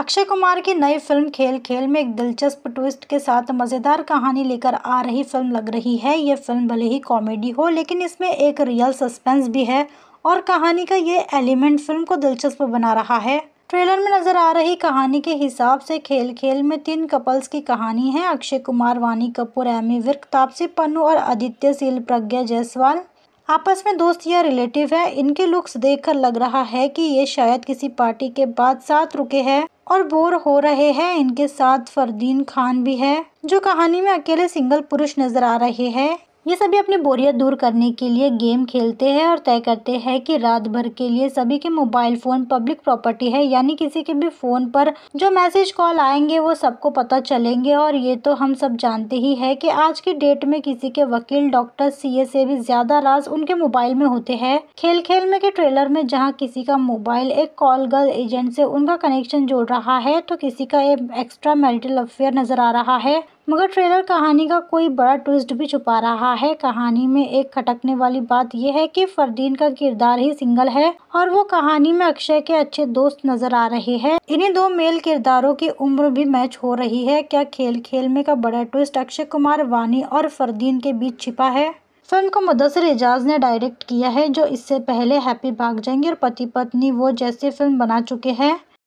अक्षय कुमार की नई फिल्म खेल खेल में एक दिलचस्प ट्विस्ट के साथ मज़ेदार कहानी लेकर आ रही फिल्म लग रही है ये फिल्म भले ही कॉमेडी हो लेकिन इसमें एक रियल सस्पेंस भी है और कहानी का ये एलिमेंट फिल्म को दिलचस्प बना रहा है ट्रेलर में नज़र आ रही कहानी के हिसाब से खेल खेल में तीन कपल्स की कहानी है अक्षय कुमार वानी कपूर एमी विर्क तापसी पन्नू और आदित्य सील प्रज्ञा जायसवाल आपस में दोस्त या रिलेटिव है इनके लुक्स देखकर लग रहा है कि ये शायद किसी पार्टी के बाद साथ रुके हैं और बोर हो रहे हैं इनके साथ फरदीन खान भी है जो कहानी में अकेले सिंगल पुरुष नजर आ रहे हैं ये सभी अपनी बोरियत दूर करने के लिए गेम खेलते हैं और तय करते हैं कि रात भर के लिए सभी के मोबाइल फ़ोन पब्लिक प्रॉपर्टी है यानी किसी के भी फ़ोन पर जो मैसेज कॉल आएंगे वो सबको पता चलेंगे और ये तो हम सब जानते ही है कि आज की डेट में किसी के वकील डॉक्टर सी से भी ज़्यादा राज उनके मोबाइल में होते हैं खेल खेल में के ट्रेलर में जहाँ किसी का मोबाइल एक कॉल गर्ल एजेंट से उनका कनेक्शन जोड़ रहा है तो किसी का एक एक्स्ट्रा मैरिटल अफेयर नज़र आ रहा है मगर ट्रेलर कहानी का कोई बड़ा ट्विस्ट भी छुपा रहा है कहानी में एक खटकने वाली बात यह है कि फरदीन का किरदार ही सिंगल है और वो कहानी में अक्षय के अच्छे दोस्त नजर आ रहे हैं इन्हीं दो मेल किरदारों की उम्र भी मैच हो रही है क्या खेल खेल में का बड़ा ट्विस्ट अक्षय कुमार वानी और फरदीन के बीच छिपा है फिल्म को मुदसर एजाज ने डायरेक्ट किया है जो इससे पहले हैप्पी भाग जाएंगे और पति पत्नी वो जैसी फिल्म बना चुके हैं